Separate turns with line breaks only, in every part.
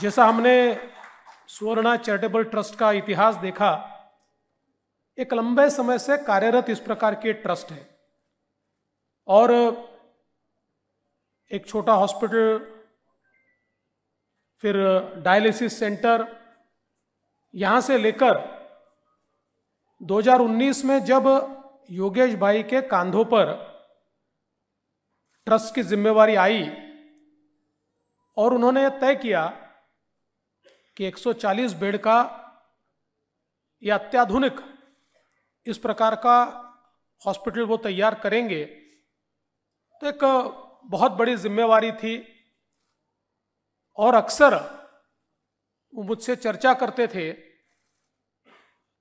जैसा हमने सुवर्णा charitable trust का इतिहास देखा एक लंबे समय से कार्यरत इस प्रकार के ट्रस्ट है और एक छोटा हॉस्पिटल फिर डायलिसिस सेंटर यहां से लेकर 2019 में जब योगेश भाई के कांधों पर ट्रस्ट की जिम्मेवारी आई और उन्होंने तय किया कि 140 बेड का या अत्याधुनिक इस प्रकार का हॉस्पिटल वो तैयार करेंगे तो एक बहुत बड़ी जिम्मेवारी थी और अक्सर वो मुझसे चर्चा करते थे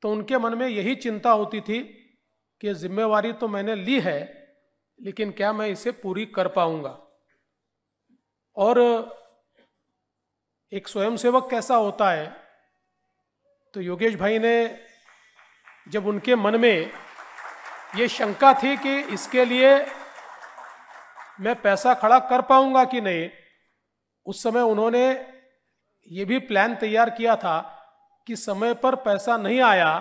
तो उनके मन में यही चिंता होती थी कि जिम्मेवारी तो मैंने ली है लेकिन क्या मैं इसे पूरी कर पाऊंगा और एक स्वयंसेवक कैसा होता है तो योगेश भाई ने जब उनके मन में ये शंका थी कि इसके लिए मैं पैसा खड़ा कर पाऊंगा कि नहीं उस समय उन्होंने ये भी प्लान तैयार किया था कि समय पर पैसा नहीं आया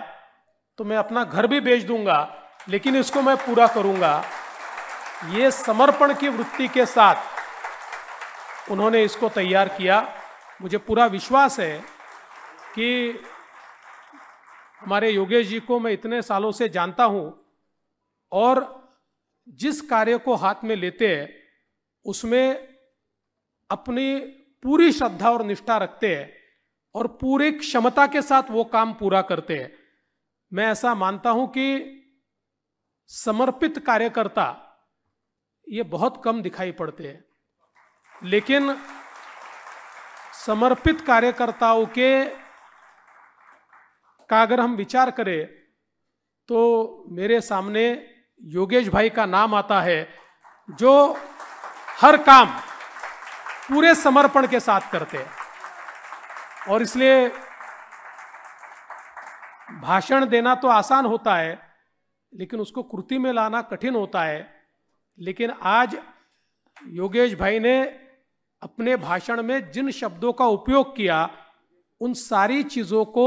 तो मैं अपना घर भी बेच दूंगा लेकिन इसको मैं पूरा करूंगा ये समर्पण की वृत्ति के साथ उन्होंने इसको तैयार किया मुझे पूरा विश्वास है कि हमारे योगेश जी को मैं इतने सालों से जानता हूं और जिस कार्य को हाथ में लेते हैं उसमें अपनी पूरी श्रद्धा और निष्ठा रखते हैं और पूरी क्षमता के साथ वो काम पूरा करते हैं मैं ऐसा मानता हूं कि समर्पित कार्यकर्ता ये बहुत कम दिखाई पड़ते हैं लेकिन समर्पित कार्यकर्ताओं के का अगर हम विचार करें तो मेरे सामने योगेश भाई का नाम आता है जो हर काम पूरे समर्पण के साथ करते हैं और इसलिए भाषण देना तो आसान होता है लेकिन उसको कृति में लाना कठिन होता है लेकिन आज योगेश भाई ने अपने भाषण में जिन शब्दों का उपयोग किया उन सारी चीजों को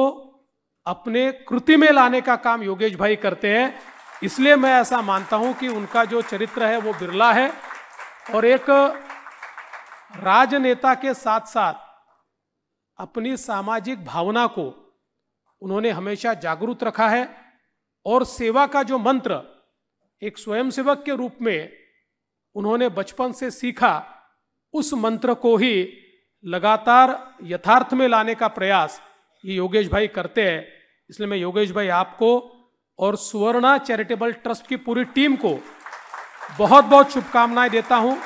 अपने कृति में लाने का काम योगेश भाई करते हैं इसलिए मैं ऐसा मानता हूं कि उनका जो चरित्र है वो बिरला है और एक राजनेता के साथ साथ अपनी सामाजिक भावना को उन्होंने हमेशा जागरूक रखा है और सेवा का जो मंत्र एक स्वयंसेवक के रूप में उन्होंने बचपन से सीखा उस मंत्र को ही लगातार यथार्थ में लाने का प्रयास ये योगेश भाई करते हैं इसलिए मैं योगेश भाई आपको और सुवर्णा चैरिटेबल ट्रस्ट की पूरी टीम को बहुत बहुत शुभकामनाएं देता हूं